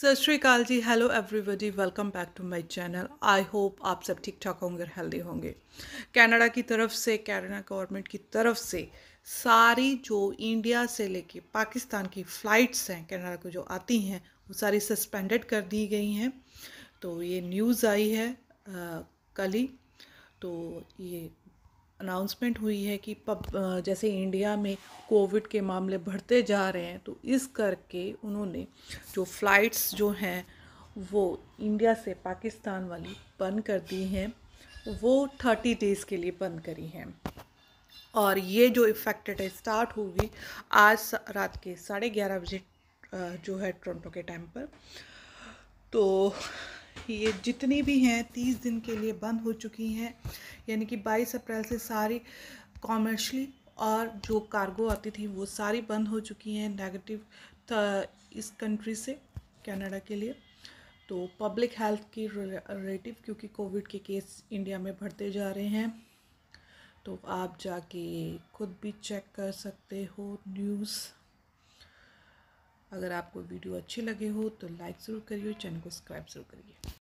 सत Shri Akal ji hello everybody welcome back to my channel I hope आप सब ठीक ठाक होंगे हेल्दी होंगे कनाडा की तरफ से कनाडा गवर्नमेंट की तरफ से सारी जो इंडिया से लेके पाकिस्तान की फ़्लाइट्स हैं कनाडा को जो आती हैं वो सारी सस्पेंडेड कर दी गई हैं तो ये न्यूज़ आई है आ, कल ही तो ये अनाउंसमेंट हुई है कि पब जैसे इंडिया में कोविड के मामले बढ़ते जा रहे हैं तो इस करके उन्होंने जो फ़्लाइट्स जो हैं वो इंडिया से पाकिस्तान वाली बंद कर दी हैं वो थर्टी डेज़ के लिए बंद करी हैं और ये जो इफ़ेक्टेड है स्टार्ट होगी आज रात के साढ़े ग्यारह बजे जो है टोरंटो के टाइम पर तो कि ये जितनी भी हैं तीस दिन के लिए बंद हो चुकी हैं यानी कि बाईस अप्रैल से सारी कॉमर्शली और जो कार्गो आती थी वो सारी बंद हो चुकी हैं नेगेटिव इस कंट्री से कनाडा के लिए तो पब्लिक हेल्थ की रिलेटिव क्योंकि कोविड के केस इंडिया में बढ़ते जा रहे हैं तो आप जाके खुद भी चेक कर सकते हो न्यूज़ अगर आपको वीडियो अच्छी लगे हो तो लाइक ज़रूर करिए चैनल को सब्सक्राइब ज़रूर करिए